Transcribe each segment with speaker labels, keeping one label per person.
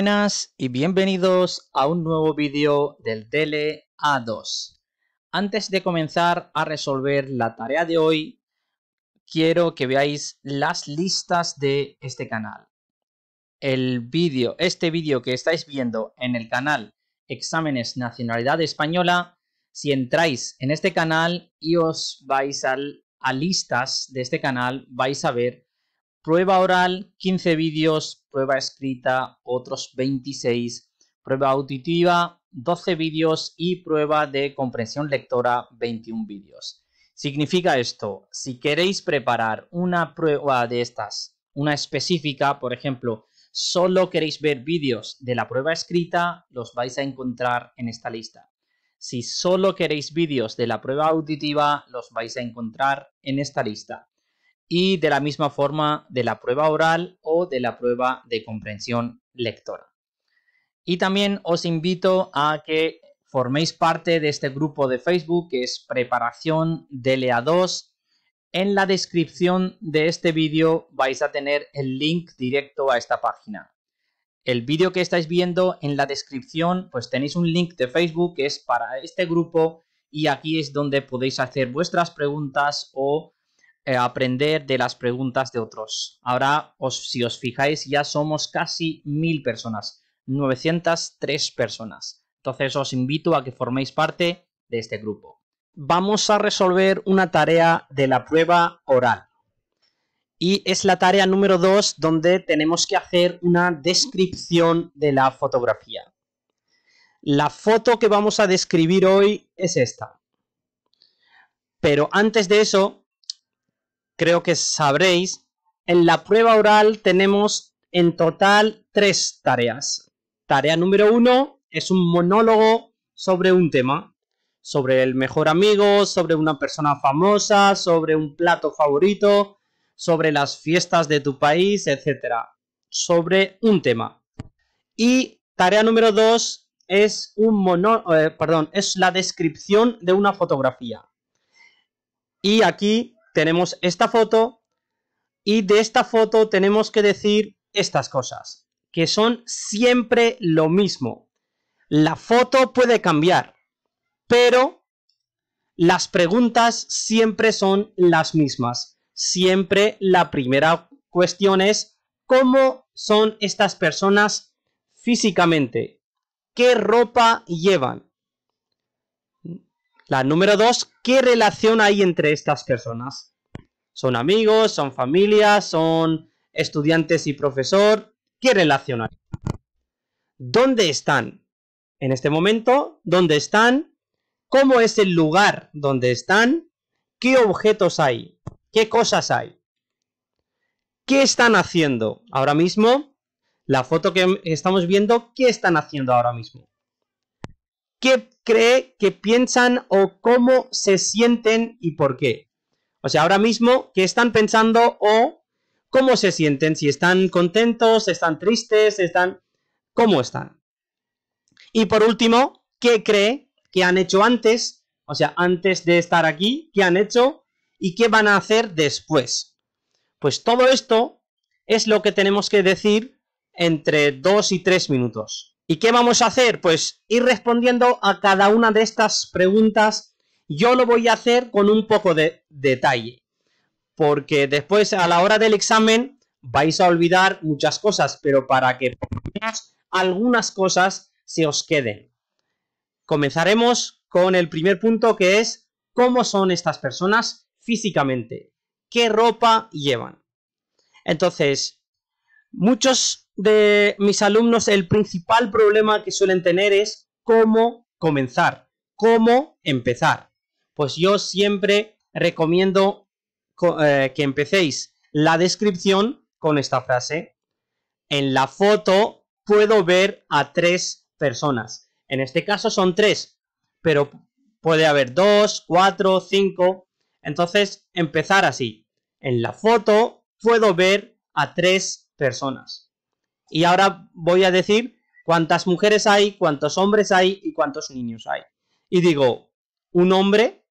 Speaker 1: buenas y bienvenidos a un nuevo vídeo del Tele A2. Antes de comenzar a resolver la tarea de hoy, quiero que veáis las listas de este canal. El vídeo, este vídeo que estáis viendo en el canal Exámenes Nacionalidad Española, si entráis en este canal y os vais al, a listas de este canal, vais a ver prueba oral, 15 vídeos, prueba escrita, otros 26, prueba auditiva, 12 vídeos y prueba de comprensión lectora, 21 vídeos. Significa esto, si queréis preparar una prueba de estas, una específica, por ejemplo, solo queréis ver vídeos de la prueba escrita, los vais a encontrar en esta lista. Si solo queréis vídeos de la prueba auditiva, los vais a encontrar en esta lista y de la misma forma de la prueba oral o de la prueba de comprensión lectora. Y también os invito a que forméis parte de este grupo de Facebook que es Preparación DLA 2. En la descripción de este vídeo vais a tener el link directo a esta página. El vídeo que estáis viendo en la descripción pues tenéis un link de Facebook que es para este grupo y aquí es donde podéis hacer vuestras preguntas o eh, aprender de las preguntas de otros. Ahora, os, si os fijáis, ya somos casi mil personas, 903 personas. Entonces os invito a que forméis parte de este grupo. Vamos a resolver una tarea de la prueba oral. Y es la tarea número 2 donde tenemos que hacer una descripción de la fotografía. La foto que vamos a describir hoy es esta. Pero antes de eso, creo que sabréis, en la prueba oral tenemos en total tres tareas. Tarea número uno es un monólogo sobre un tema, sobre el mejor amigo, sobre una persona famosa, sobre un plato favorito, sobre las fiestas de tu país, etcétera, Sobre un tema. Y tarea número dos es, un mono, eh, perdón, es la descripción de una fotografía. Y aquí tenemos esta foto y de esta foto tenemos que decir estas cosas, que son siempre lo mismo. La foto puede cambiar, pero las preguntas siempre son las mismas. Siempre la primera cuestión es cómo son estas personas físicamente, qué ropa llevan, la número dos, ¿qué relación hay entre estas personas? ¿Son amigos? ¿Son familia, ¿Son estudiantes y profesor? ¿Qué relación hay? ¿Dónde están? En este momento, ¿dónde están? ¿Cómo es el lugar donde están? ¿Qué objetos hay? ¿Qué cosas hay? ¿Qué están haciendo ahora mismo? La foto que estamos viendo, ¿qué están haciendo ahora mismo? qué cree que piensan o cómo se sienten y por qué. O sea, ahora mismo, ¿qué están pensando o cómo se sienten? Si están contentos, están tristes, están... ¿Cómo están? Y por último, ¿qué cree que han hecho antes? O sea, antes de estar aquí, ¿qué han hecho? ¿Y qué van a hacer después? Pues todo esto es lo que tenemos que decir entre dos y tres minutos. ¿Y qué vamos a hacer? Pues ir respondiendo a cada una de estas preguntas. Yo lo voy a hacer con un poco de detalle, porque después a la hora del examen vais a olvidar muchas cosas, pero para que por menos algunas cosas se os queden. Comenzaremos con el primer punto que es cómo son estas personas físicamente, qué ropa llevan. Entonces, muchos de mis alumnos el principal problema que suelen tener es cómo comenzar, cómo empezar. Pues yo siempre recomiendo eh, que empecéis la descripción con esta frase. En la foto puedo ver a tres personas. En este caso son tres, pero puede haber dos, cuatro, cinco. Entonces, empezar así. En la foto puedo ver a tres personas. Y ahora voy a decir cuántas mujeres hay, cuántos hombres hay y cuántos niños hay. Y digo, un hombre,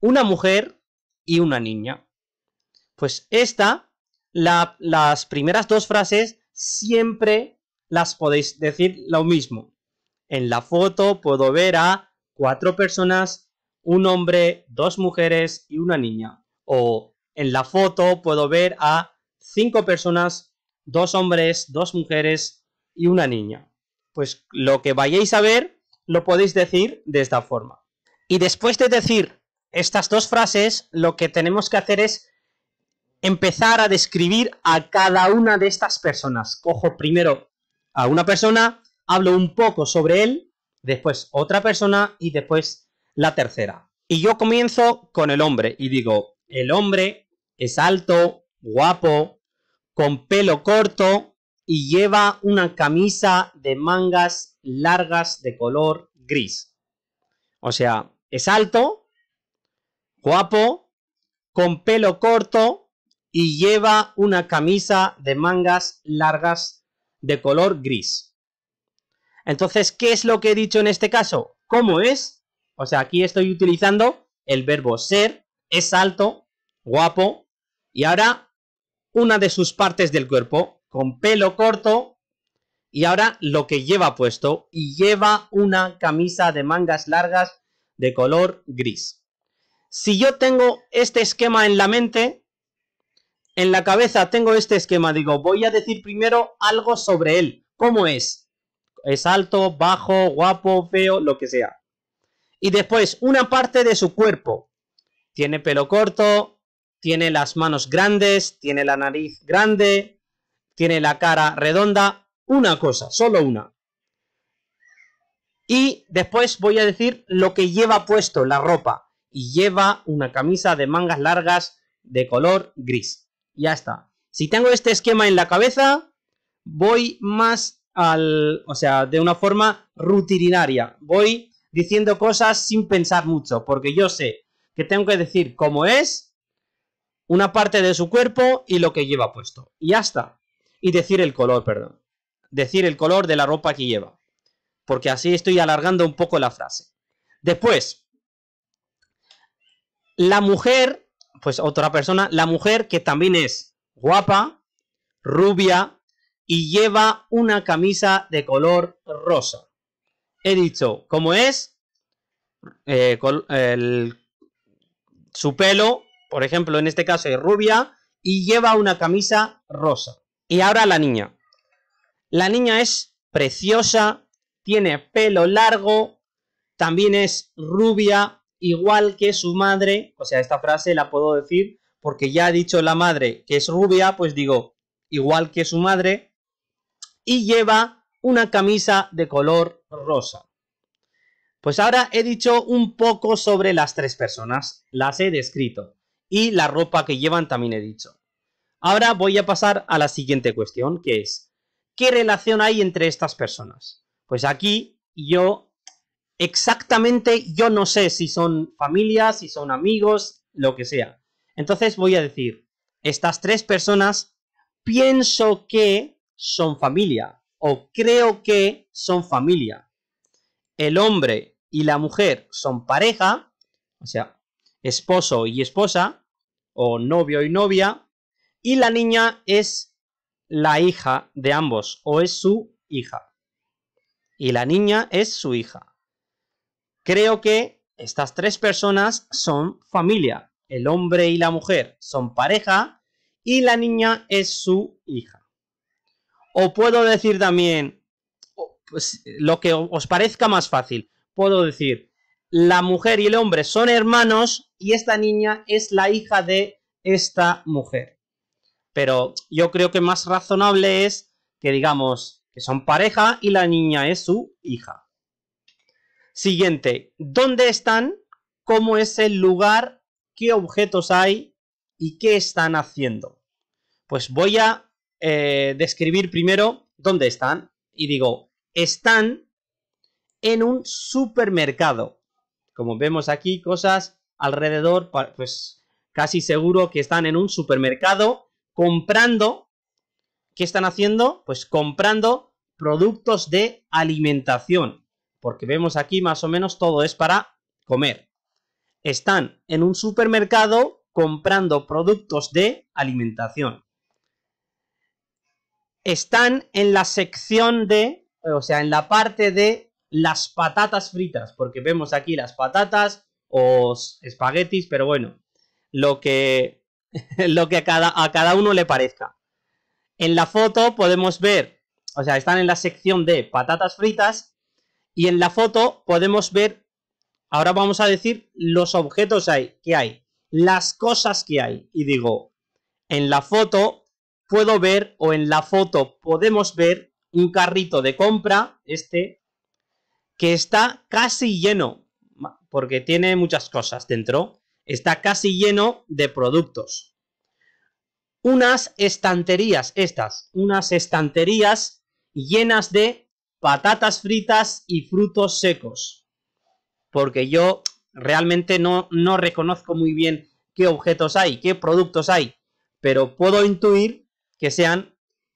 Speaker 1: una mujer y una niña. Pues esta, las primeras dos frases siempre las podéis decir lo mismo. En la foto puedo ver a cuatro personas, un hombre, dos mujeres y una niña. O en la foto puedo ver a cinco personas, dos hombres, dos mujeres y una niña. Pues lo que vayáis a ver lo podéis decir de esta forma. Y después de decir estas dos frases, lo que tenemos que hacer es empezar a describir a cada una de estas personas. Cojo primero a una persona, hablo un poco sobre él, después otra persona y después la tercera. Y yo comienzo con el hombre y digo, el hombre es alto, guapo, con pelo corto y lleva una camisa de mangas largas de color gris. O sea, es alto, guapo, con pelo corto y lleva una camisa de mangas largas de color gris. Entonces, ¿qué es lo que he dicho en este caso? ¿Cómo es? O sea, aquí estoy utilizando el verbo ser, es alto, guapo, y ahora una de sus partes del cuerpo, con pelo corto y ahora lo que lleva puesto, y lleva una camisa de mangas largas de color gris. Si yo tengo este esquema en la mente, en la cabeza tengo este esquema, digo, voy a decir primero algo sobre él, cómo es, es alto, bajo, guapo, feo, lo que sea. Y después, una parte de su cuerpo. Tiene pelo corto, tiene las manos grandes, tiene la nariz grande, tiene la cara redonda, una cosa, solo una. Y después voy a decir lo que lleva puesto la ropa. Y lleva una camisa de mangas largas de color gris. Ya está. Si tengo este esquema en la cabeza, voy más al... O sea, de una forma rutinaria. Voy diciendo cosas sin pensar mucho, porque yo sé que tengo que decir cómo es, una parte de su cuerpo y lo que lleva puesto. Y ya está. Y decir el color, perdón. Decir el color de la ropa que lleva. Porque así estoy alargando un poco la frase. Después, la mujer, pues otra persona, la mujer que también es guapa, rubia y lleva una camisa de color rosa. He dicho, ¿cómo es? Eh, el, su pelo por ejemplo, en este caso es rubia y lleva una camisa rosa. Y ahora la niña. La niña es preciosa, tiene pelo largo, también es rubia, igual que su madre. O sea, esta frase la puedo decir porque ya ha dicho la madre que es rubia, pues digo, igual que su madre. Y lleva una camisa de color rosa. Pues ahora he dicho un poco sobre las tres personas, las he descrito y la ropa que llevan también he dicho. Ahora voy a pasar a la siguiente cuestión, que es, ¿qué relación hay entre estas personas? Pues aquí yo, exactamente, yo no sé si son familias, si son amigos, lo que sea. Entonces voy a decir, estas tres personas pienso que son familia o creo que son familia. El hombre y la mujer son pareja, o sea, esposo y esposa, o novio y novia, y la niña es la hija de ambos, o es su hija. Y la niña es su hija. Creo que estas tres personas son familia. El hombre y la mujer son pareja y la niña es su hija. O puedo decir también pues, lo que os parezca más fácil. Puedo decir, la mujer y el hombre son hermanos y esta niña es la hija de esta mujer. Pero yo creo que más razonable es que digamos que son pareja y la niña es su hija. Siguiente, ¿dónde están? ¿Cómo es el lugar? ¿Qué objetos hay? ¿Y qué están haciendo? Pues voy a eh, describir primero dónde están. Y digo, están en un supermercado. Como vemos aquí, cosas alrededor, pues casi seguro que están en un supermercado comprando. ¿Qué están haciendo? Pues comprando productos de alimentación. Porque vemos aquí más o menos todo es para comer. Están en un supermercado comprando productos de alimentación. Están en la sección de, o sea, en la parte de las patatas fritas, porque vemos aquí las patatas o espaguetis, pero bueno, lo que, lo que a, cada, a cada uno le parezca. En la foto podemos ver, o sea, están en la sección de patatas fritas y en la foto podemos ver, ahora vamos a decir los objetos hay, que hay, las cosas que hay. Y digo, en la foto puedo ver o en la foto podemos ver un carrito de compra, este, que está casi lleno, porque tiene muchas cosas dentro, está casi lleno de productos. Unas estanterías, estas, unas estanterías llenas de patatas fritas y frutos secos. Porque yo realmente no, no reconozco muy bien qué objetos hay, qué productos hay, pero puedo intuir que sean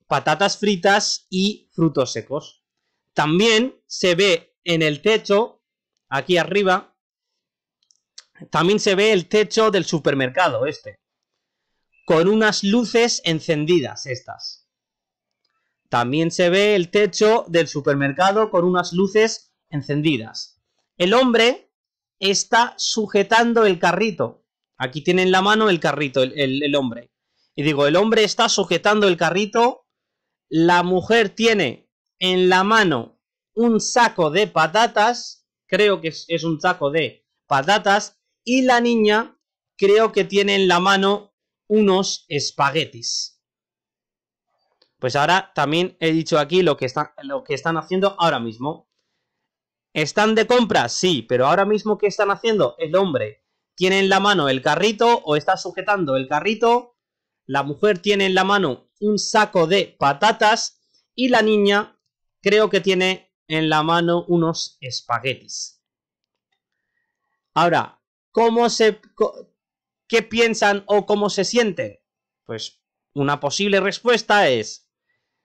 Speaker 1: patatas fritas y frutos secos. También se ve en el techo, aquí arriba, también se ve el techo del supermercado este, con unas luces encendidas estas. También se ve el techo del supermercado con unas luces encendidas. El hombre está sujetando el carrito. Aquí tiene en la mano el carrito, el, hombre. Y digo, el hombre está sujetando el carrito. La mujer tiene en la mano un saco de patatas, creo que es, un saco de patatas, y la niña creo que tiene en la mano unos espaguetis. Pues ahora también he dicho aquí lo que, lo que están haciendo ahora mismo. ¿Están de compra? Sí, pero ahora mismo ¿qué están haciendo? El hombre tiene en la mano el carrito o está sujetando el carrito, la mujer tiene en la mano un saco de patatas y la niña creo que tiene en la mano unos espaguetis. Ahora, ¿cómo se, ¿qué piensan o cómo se sienten? Pues una posible respuesta es,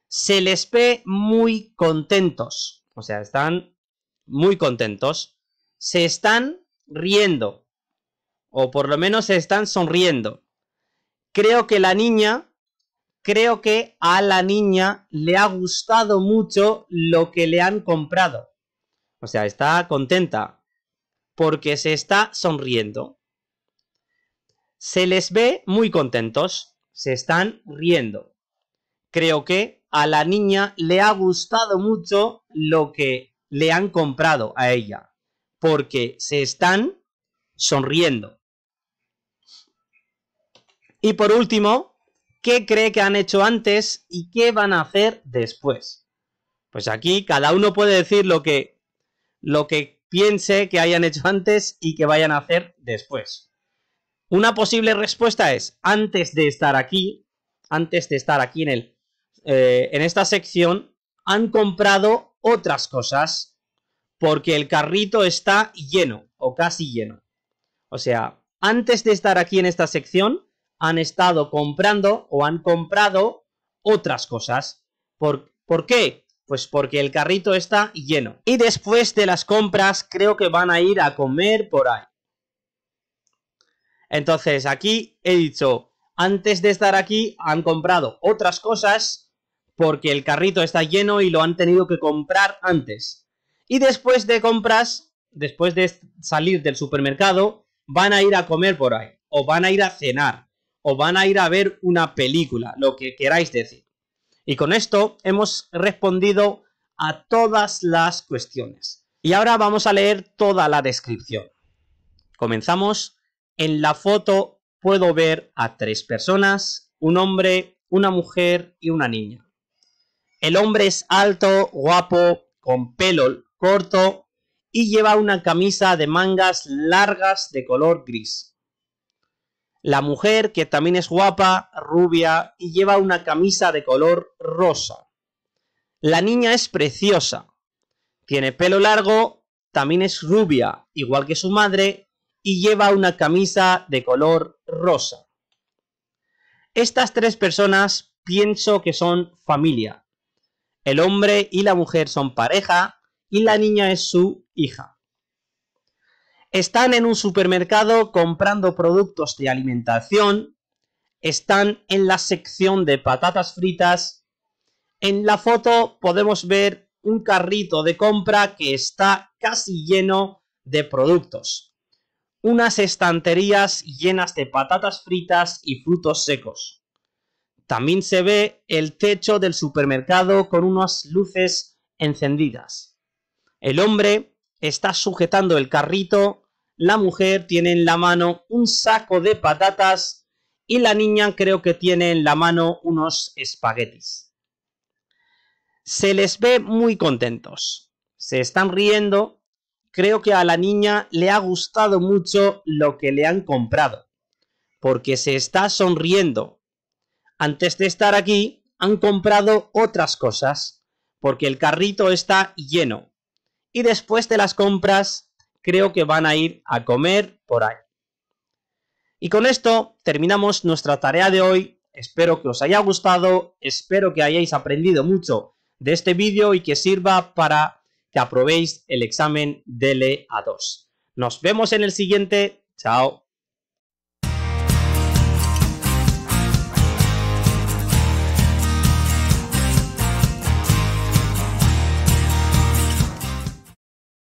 Speaker 1: se les ve muy contentos. O sea, están muy contentos. Se están riendo. O por lo menos se están sonriendo. Creo que la niña creo que a la niña le ha gustado mucho lo que le han comprado. O sea, está contenta porque se está sonriendo. Se les ve muy contentos, se están riendo. Creo que a la niña le ha gustado mucho lo que le han comprado a ella, porque se están sonriendo. Y por último, qué cree que han hecho antes y qué van a hacer después. Pues aquí cada uno puede decir lo que, lo que piense que hayan hecho antes y que vayan a hacer después. Una posible respuesta es, antes de estar aquí, antes de estar aquí en, el, eh, en esta sección, han comprado otras cosas porque el carrito está lleno o casi lleno. O sea, antes de estar aquí en esta sección, han estado comprando o han comprado otras cosas. ¿Por, qué? Pues porque el carrito está lleno. Y después de las compras creo que van a ir a comer por ahí. Entonces aquí he dicho, antes de estar aquí han comprado otras cosas porque el carrito está lleno y lo han tenido que comprar antes. Y después de compras, después de salir del supermercado, van a ir a comer por ahí o van a ir a cenar van a ir a ver una película, lo que queráis decir. Y con esto hemos respondido a todas las cuestiones. Y ahora vamos a leer toda la descripción. Comenzamos. En la foto puedo ver a tres personas, un hombre, una mujer y una niña. El hombre es alto, guapo, con pelo corto y lleva una camisa de mangas largas de color gris. La mujer, que también es guapa, rubia y lleva una camisa de color rosa. La niña es preciosa. Tiene pelo largo, también es rubia, igual que su madre, y lleva una camisa de color rosa. Estas tres personas pienso que son familia. El hombre y la mujer son pareja y la niña es su hija. Están en un supermercado comprando productos de alimentación, están en la sección de patatas fritas. En la foto podemos ver un carrito de compra que está casi lleno de productos. Unas estanterías llenas de patatas fritas y frutos secos. También se ve el techo del supermercado con unas luces encendidas. El hombre está sujetando el carrito la mujer tiene en la mano un saco de patatas y la niña creo que tiene en la mano unos espaguetis. Se les ve muy contentos. Se están riendo. Creo que a la niña le ha gustado mucho lo que le han comprado, porque se está sonriendo. Antes de estar aquí, han comprado otras cosas, porque el carrito está lleno. Y después de las compras, creo que van a ir a comer por ahí. Y con esto terminamos nuestra tarea de hoy. Espero que os haya gustado, espero que hayáis aprendido mucho de este vídeo y que sirva para que aprobéis el examen DLA2. Nos vemos en el siguiente. Chao.